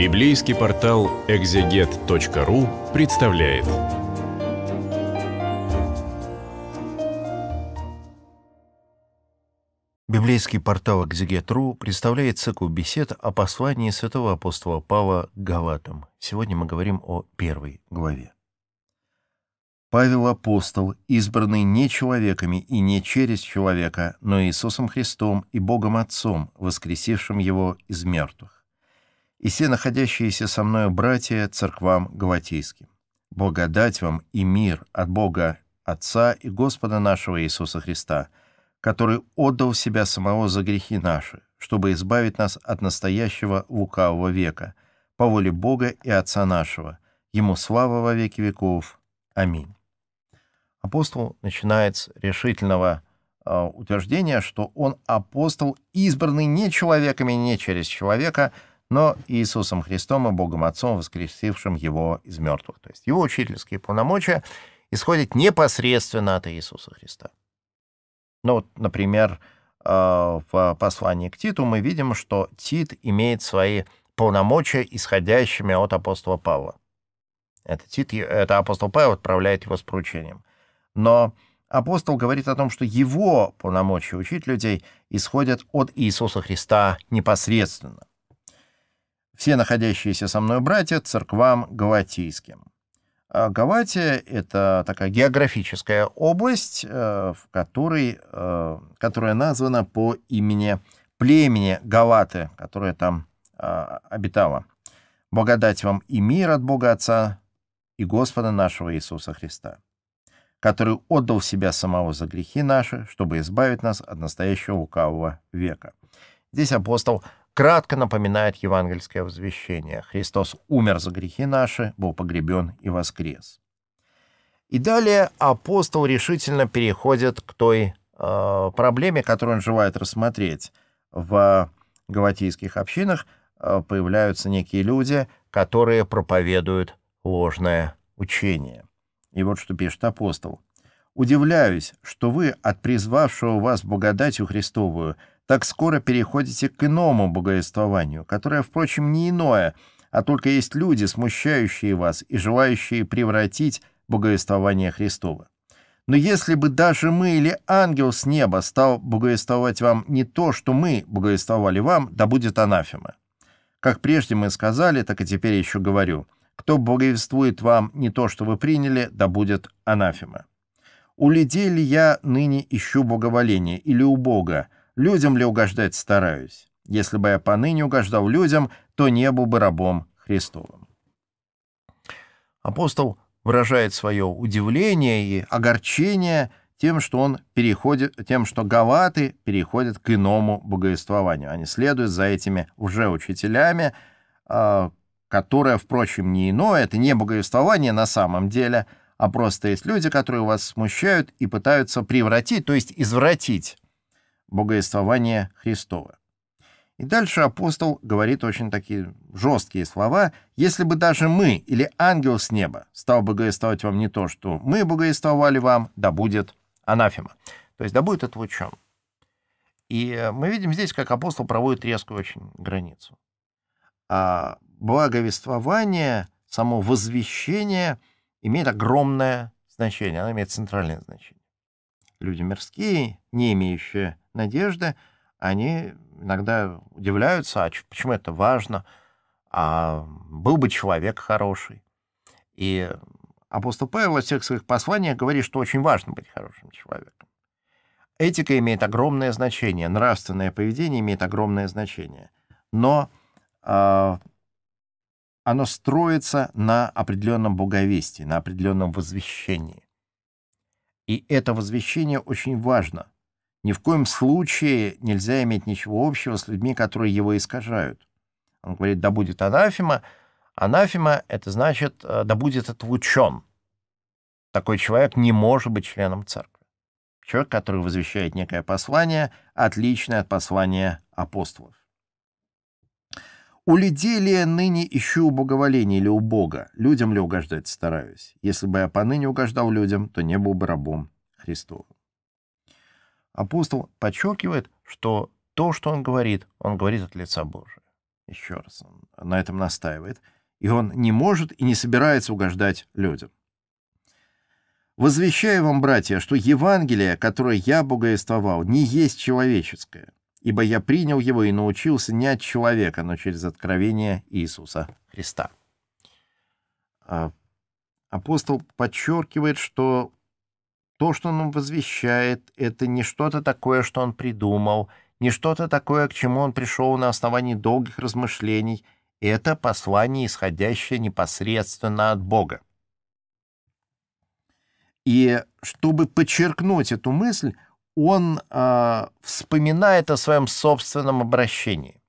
Библейский портал экзегет.ру представляет. Библейский портал экзегет.ру представляет цикл бесед о послании святого апостола Павла к Галатам. Сегодня мы говорим о первой главе. Павел апостол, избранный не человеками и не через человека, но Иисусом Христом и Богом Отцом, воскресившим его из мертвых и все находящиеся со мною братья церквам Гаватейским. Благодать вам и мир от Бога Отца и Господа нашего Иисуса Христа, который отдал себя самого за грехи наши, чтобы избавить нас от настоящего лукавого века, по воле Бога и Отца нашего. Ему слава во веки веков. Аминь. Апостол начинает с решительного э, утверждения, что он апостол, избранный не человеками, не через человека, но Иисусом Христом и Богом Отцом, воскресившим Его из мертвых. То есть его учительские полномочия исходят непосредственно от Иисуса Христа. Ну вот, например, э, в послании к Титу мы видим, что Тит имеет свои полномочия, исходящими от апостола Павла. Это, Тит, это апостол Павел отправляет его с поручением. Но апостол говорит о том, что его полномочия учить людей исходят от Иисуса Христа непосредственно все находящиеся со мной братья церквам Гаватийским. А Гаватия – это такая географическая область, э, в которой, э, которая названа по имени племени Гаваты, которое там а, обитало. Благодать вам и мир от Бога Отца и Господа нашего Иисуса Христа, который отдал себя самого за грехи наши, чтобы избавить нас от настоящего лукавого века. Здесь апостол кратко напоминает евангельское возвещение. Христос умер за грехи наши, был погребен и воскрес. И далее апостол решительно переходит к той э, проблеме, которую он желает рассмотреть. В галатийских общинах э, появляются некие люди, которые проповедуют ложное учение. И вот что пишет апостол. «Удивляюсь, что вы от призвавшего вас благодатью Христовую – так скоро переходите к иному богоествованию, которое, впрочем, не иное, а только есть люди, смущающие вас и желающие превратить богоествование Христова. Но если бы даже мы или ангел с неба стал богоествовать вам не то, что мы богоествовали вам, да будет анафема. Как прежде мы сказали, так и теперь еще говорю, кто богоествует вам не то, что вы приняли, да будет анафема. У людей ли я ныне ищу боговоление или у Бога, людям ли угождать стараюсь? Если бы я поныне угождал людям, то не был бы рабом Христовым. Апостол выражает свое удивление и огорчение тем, что он переходит, тем, что галаты переходят к иному богоествованию. Они следуют за этими уже учителями, а, которое, впрочем, не иное, это не богоествование на самом деле, а просто есть люди, которые вас смущают и пытаются превратить, то есть извратить богоествования Христова. И дальше апостол говорит очень такие жесткие слова. «Если бы даже мы или ангел с неба стал богоествовать вам не то, что мы богоествовали вам, да будет анафема». То есть да будет это в чем. И мы видим здесь, как апостол проводит резкую очень границу. А благовествование, само возвещение имеет огромное значение, оно имеет центральное значение. Люди мирские, не имеющие надежды, они иногда удивляются, а почему это важно, а был бы человек хороший. И апостол Павел во всех своих посланиях говорит, что очень важно быть хорошим человеком. Этика имеет огромное значение, нравственное поведение имеет огромное значение, но э, оно строится на определенном боговестии, на определенном возвещении. И это возвещение очень важно — ни в коем случае нельзя иметь ничего общего с людьми, которые его искажают. Он говорит, да будет анафема. Анафема — это значит, э, да будет отлучен. Такой человек не может быть членом церкви. Человек, который возвещает некое послание, отличное от послания апостолов. У людей ли я ныне ищу боговоление или у Бога? Людям ли угождать стараюсь? Если бы я поныне угождал людям, то не был бы рабом Христовым. Апостол подчеркивает, что то, что он говорит, он говорит от лица Божия. Еще раз, он на этом настаивает. И он не может и не собирается угождать людям. «Возвещаю вам, братья, что Евангелие, которое я богоествовал, не есть человеческое, ибо я принял его и научился не от человека, но через откровение Иисуса Христа». А, апостол подчеркивает, что то, что он возвещает, это не что-то такое, что он придумал, не что-то такое, к чему он пришел на основании долгих размышлений. Это послание, исходящее непосредственно от Бога. И чтобы подчеркнуть эту мысль, он э, вспоминает о своем собственном обращении.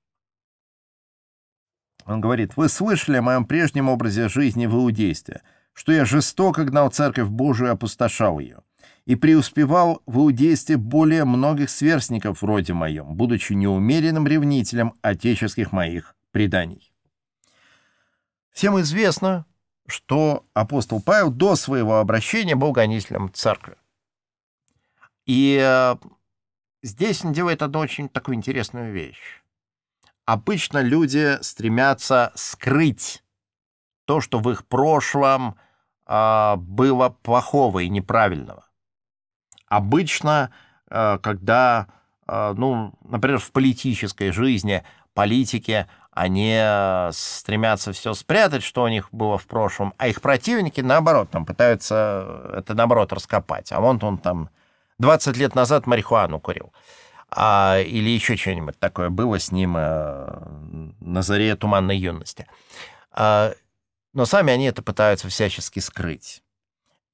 Он говорит, «Вы слышали о моем прежнем образе жизни в иудействе, что я жестоко гнал церковь Божию и опустошал ее» и преуспевал в иудействе более многих сверстников вроде моем, будучи неумеренным ревнителем отеческих моих преданий. Всем известно, что апостол Павел до своего обращения был гонителем церкви. И э, здесь он делает одну очень такую интересную вещь. Обычно люди стремятся скрыть то, что в их прошлом а, было плохого и неправильного. Обычно, э, когда, э, ну, например, в политической жизни политики, они э, стремятся все спрятать, что у них было в прошлом, а их противники, наоборот, там пытаются это, наоборот, раскопать. А вон он там 20 лет назад марихуану курил. А, или еще что-нибудь такое было с ним э, на заре туманной юности. А, но сами они это пытаются всячески скрыть.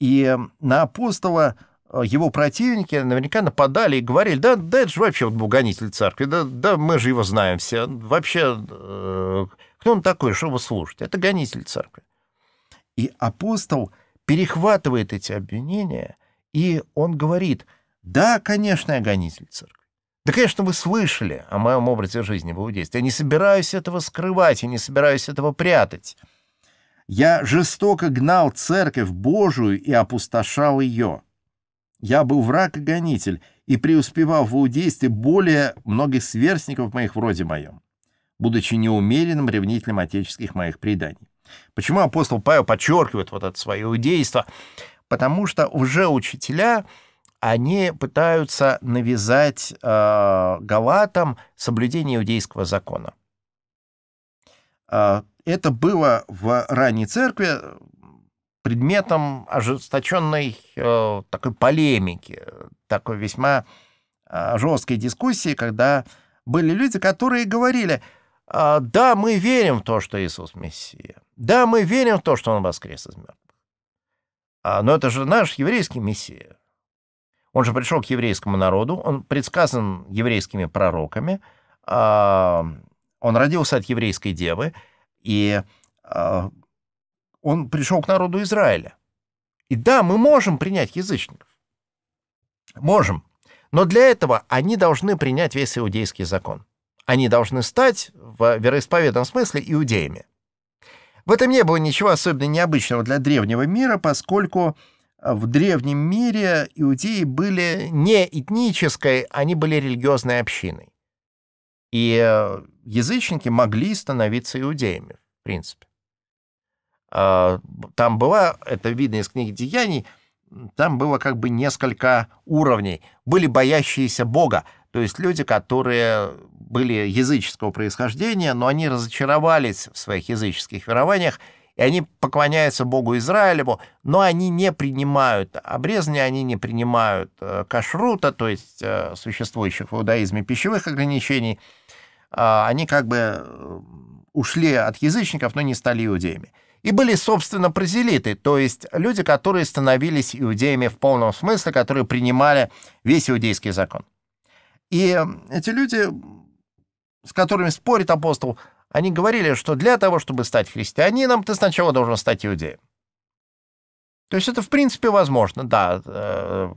И на апостола Э, его противники наверняка нападали и говорили, да, да это же вообще вот бугонитель церкви, да, да мы же его знаем все, вообще э, кто он такой, чтобы его слушать, это гонитель церкви. И апостол перехватывает эти обвинения, и он говорит, да, конечно, я гонитель церкви. Да, конечно, вы слышали о моем образе жизни в Иудействе. Я не собираюсь этого скрывать, я не собираюсь этого прятать. Я жестоко гнал церковь Божию и опустошал ее. Я был враг и гонитель, и преуспевал в иудействе более многих сверстников моих вроде моем, будучи неумеренным ревнителем отеческих моих преданий. Почему апостол Павел подчеркивает вот это свое иудейство? Потому что уже учителя, они пытаются навязать э, галатам соблюдение иудейского закона. Э, это было в ранней церкви, предметом ожесточенной э, такой полемики, такой весьма э, жесткой дискуссии, когда были люди, которые говорили, э, да, мы верим в то, что Иисус Мессия, да, мы верим в то, что Он воскрес из мертвых, а, но это же наш еврейский Мессия. Он же пришел к еврейскому народу, он предсказан еврейскими пророками, э, он родился от еврейской девы, и а, он пришел к народу Израиля. И да, мы можем принять язычников. Можем. Но для этого они должны принять весь иудейский закон. Они должны стать, в вероисповедном смысле, иудеями. В этом не было ничего особенно необычного для древнего мира, поскольку в древнем мире иудеи были не этнической, они были религиозной общиной. И э, язычники могли становиться иудеями, в принципе. А, там было, это видно из книги «Деяний», там было как бы несколько уровней. Были боящиеся Бога, то есть люди, которые были языческого происхождения, но они разочаровались в своих языческих верованиях, и они поклоняются Богу Израилеву, но они не принимают обрезания, они не принимают э, кашрута, то есть э, существующих в иудаизме пищевых ограничений. А, они как бы э, ушли от язычников, но не стали иудеями. И были, собственно, празелиты, то есть люди, которые становились иудеями в полном смысле, которые принимали весь иудейский закон. И эти люди, с которыми спорит апостол, они говорили, что для того, чтобы стать христианином, ты сначала должен стать иудеем. То есть это, в принципе, возможно, да. Э,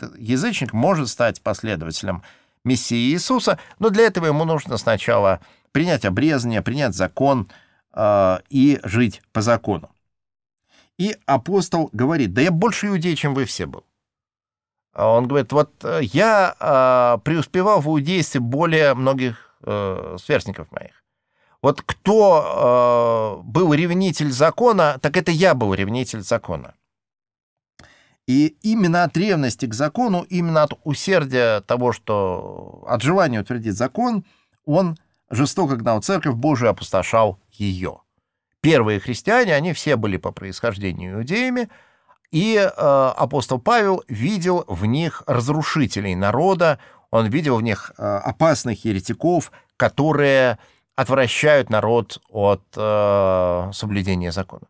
э, язычник может стать последователем Мессии Иисуса, но для этого ему нужно сначала принять обрезание, принять закон э, и жить по закону. И апостол говорит, да я больше иудей, чем вы все был. А он говорит, вот э, я э, преуспевал в иудействе более многих э, сверстников моих. Вот кто э, был ревнитель закона, так это я был ревнитель закона. И именно от ревности к закону, именно от усердия того, что от желания утвердить закон, он жестоко гнал церковь Божию, опустошал ее. Первые христиане, они все были по происхождению иудеями, и э, апостол Павел видел в них разрушителей народа, он видел в них э, опасных еретиков, которые отвращают народ от э, соблюдения закона.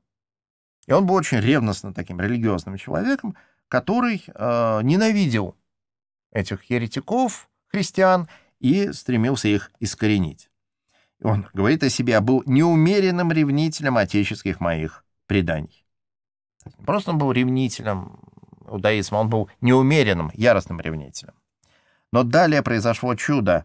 И он был очень ревностно таким религиозным человеком, который э, ненавидел этих еретиков, христиан, и стремился их искоренить. Он говорит о себе, был неумеренным ревнителем отеческих моих преданий. Не просто он был ревнителем иудаизма, он был неумеренным, яростным ревнителем. Но далее произошло чудо.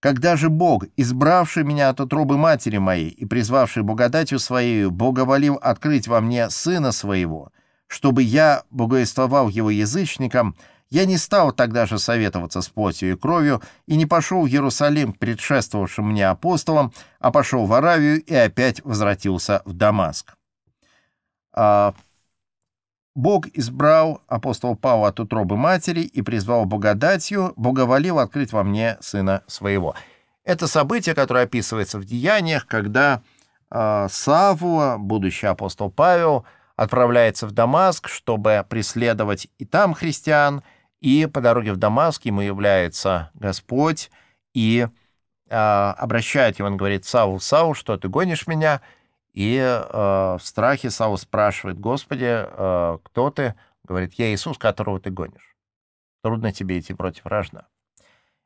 Когда же Бог, избравший меня от утробы матери моей и призвавший благодатью своею, благоволил открыть во мне сына своего, чтобы я богоествовал его язычникам, — я не стал тогда же советоваться с плотью и кровью и не пошел в Иерусалим предшествовавшим мне апостолам, а пошел в Аравию и опять возвратился в Дамаск. А... Бог избрал апостола Павла от утробы матери и призвал благодатью, благоволил открыть во мне сына своего. Это событие, которое описывается в Деяниях, когда э, Савва, будущий апостол Павел, отправляется в Дамаск, чтобы преследовать и там христиан, и по дороге в Дамаск ему является Господь и э, обращает его, он говорит, Саул, Саул, что ты гонишь меня?» И э, в страхе Саул спрашивает, «Господи, э, кто ты?» Говорит, «Я Иисус, которого ты гонишь. Трудно тебе идти против вражда».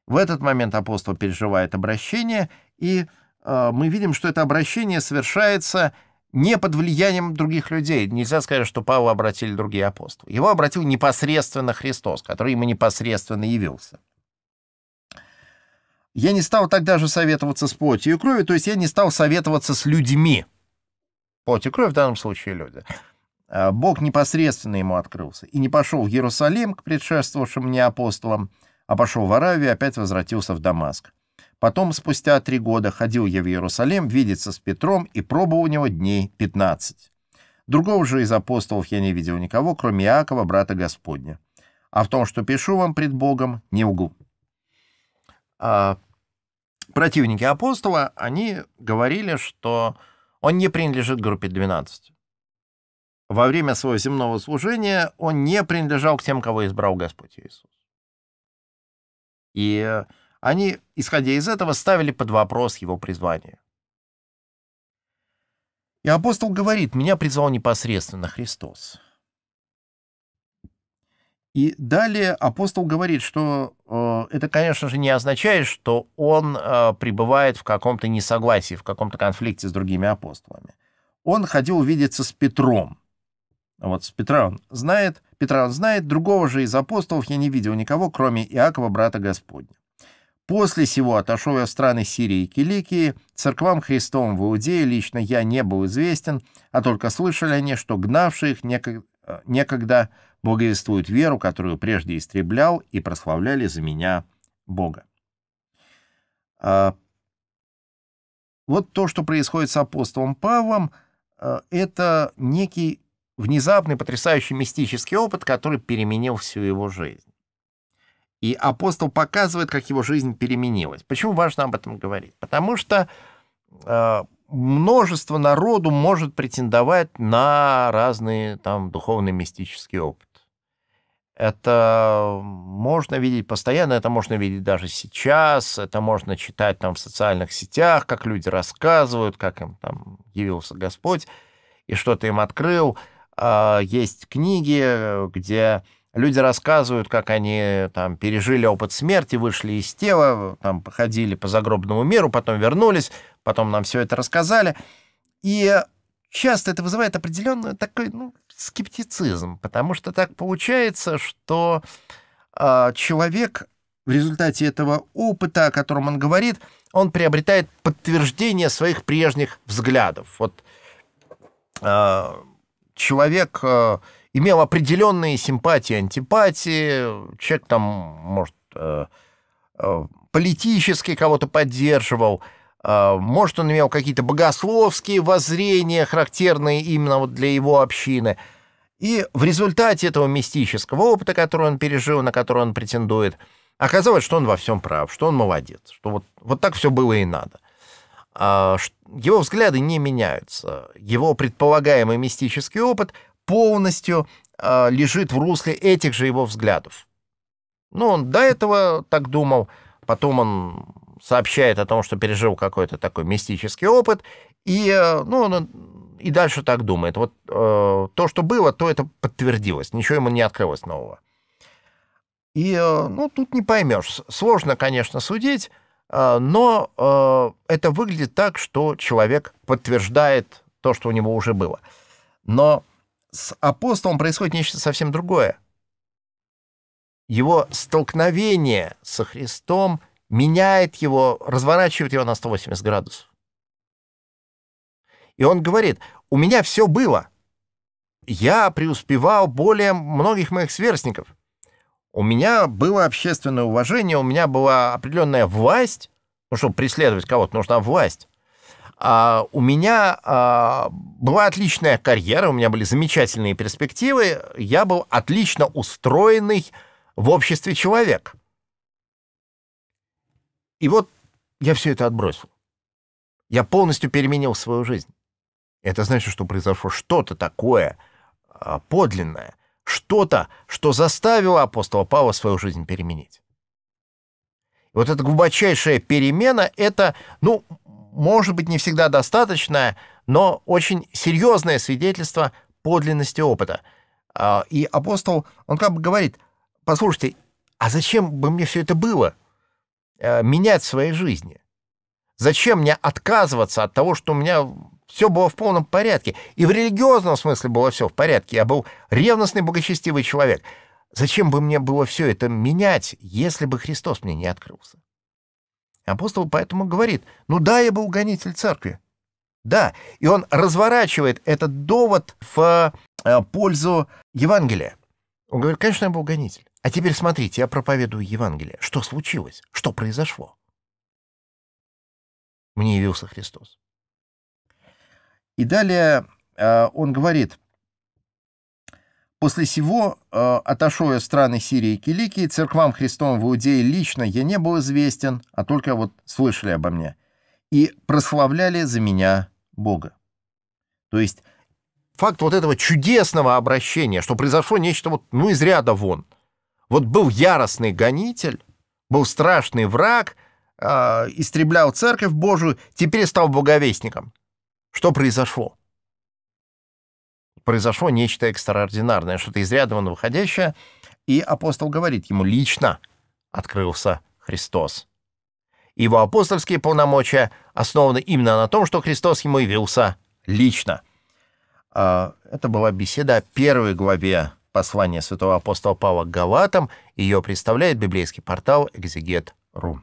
В этот момент апостол переживает обращение, и э, мы видим, что это обращение совершается – не под влиянием других людей. Нельзя сказать, что Павла обратили другие апостолы. Его обратил непосредственно Христос, который ему непосредственно явился. Я не стал тогда же советоваться с плотью и кровью, то есть я не стал советоваться с людьми. Плоть и кровь в данном случае люди. А Бог непосредственно ему открылся и не пошел в Иерусалим к предшествовавшим мне апостолам, а пошел в Аравию и опять возвратился в Дамаск. Потом, спустя три года, ходил я в Иерусалим видеться с Петром и пробовал у него дней 15. Другого же из апостолов я не видел никого, кроме Иакова, брата Господня. А в том, что пишу вам пред Богом, не лгу. А, противники апостола, они говорили, что он не принадлежит группе 12. Во время своего земного служения он не принадлежал к тем, кого избрал Господь Иисус. И они, исходя из этого, ставили под вопрос его призвание. И апостол говорит, меня призвал непосредственно Христос. И далее апостол говорит, что э, это, конечно же, не означает, что он э, пребывает в каком-то несогласии, в каком-то конфликте с другими апостолами. Он хотел увидеться с Петром. Вот с Петра он знает, Петра он знает, другого же из апостолов я не видел никого, кроме Иакова, брата Господня. После сего отошел я в страны Сирии и Киликии, церквам Христовым в Иудее лично я не был известен, а только слышали они, что гнавшие их э, некогда, некогда благовествуют веру, которую прежде истреблял, и прославляли за меня Бога. А, вот то, что происходит с апостолом Павлом, э, это некий внезапный, потрясающий мистический опыт, который переменил всю его жизнь. И апостол показывает, как его жизнь переменилась. Почему важно об этом говорить? Потому что э, множество народу может претендовать на разные там духовный мистический опыт. Это можно видеть постоянно, это можно видеть даже сейчас, это можно читать там в социальных сетях, как люди рассказывают, как им там явился Господь и что-то им открыл. А, есть книги, где Люди рассказывают, как они там пережили опыт смерти, вышли из тела, там походили по загробному миру, потом вернулись, потом нам все это рассказали. И часто это вызывает определенный такой ну, скептицизм, потому что так получается, что э, человек в результате этого опыта, о котором он говорит, он приобретает подтверждение своих прежних взглядов. Вот э, человек... Э, имел определенные симпатии, антипатии, человек там, может, э, э, политически кого-то поддерживал, э, может, он имел какие-то богословские воззрения, характерные именно вот для его общины. И в результате этого мистического опыта, который он пережил, на который он претендует, оказалось, что он во всем прав, что он молодец, что вот, вот так все было и надо. А, его взгляды не меняются. Его предполагаемый мистический опыт — полностью э, лежит в русле этих же его взглядов. Ну, он до этого так думал, потом он сообщает о том, что пережил какой-то такой мистический опыт, и, э, ну, он э, и дальше так думает. Вот э, то, что было, то это подтвердилось, ничего ему не открылось нового. И, э, ну, тут не поймешь. Сложно, конечно, судить, э, но э, это выглядит так, что человек подтверждает то, что у него уже было. Но с апостолом происходит нечто совсем другое. Его столкновение со Христом меняет его, разворачивает его на 180 градусов. И он говорит, у меня все было. Я преуспевал более многих моих сверстников. У меня было общественное уважение, у меня была определенная власть. Ну, чтобы преследовать кого-то, нужна власть. А, у меня а, была отличная карьера, у меня были замечательные перспективы, я был отлично устроенный в обществе человек. И вот я все это отбросил. Я полностью переменил свою жизнь. Это значит, что произошло что-то такое а, подлинное, что-то, что заставило апостола Павла свою жизнь переменить. И вот эта глубочайшая перемена — это, ну, может быть, не всегда достаточное, но очень серьезное свидетельство подлинности опыта. А, и апостол, он как бы говорит, послушайте, а зачем бы мне все это было э, менять в своей жизни? Зачем мне отказываться от того, что у меня все было в полном порядке? И в религиозном смысле было все в порядке. Я был ревностный, благочестивый человек. Зачем бы мне было все это менять, если бы Христос мне не открылся? Апостол поэтому говорит, ну да, я был гонитель церкви. Да, и он разворачивает этот довод в э, пользу Евангелия. Он говорит, конечно, я был гонитель. А теперь смотрите, я проповедую Евангелие. Что случилось? Что произошло? Мне явился Христос. И далее э, он говорит, После сего, э, отошоя страны Сирии и Киликии, церквам Христовым в Иудее лично я не был известен, а только вот слышали обо мне, и прославляли за меня Бога. То есть факт вот этого чудесного обращения, что произошло нечто вот, ну, из ряда вон. Вот был яростный гонитель, был страшный враг, э, истреблял церковь Божию, теперь стал боговестником. Что произошло? произошло нечто экстраординарное, что-то из ряда вон выходящее, и апостол говорит, ему лично открылся Христос. Его апостольские полномочия основаны именно на том, что Христос ему явился лично. А, это была беседа о первой главе послания святого апостола Павла к Галатам. Ее представляет библейский портал «Экзегет.ру».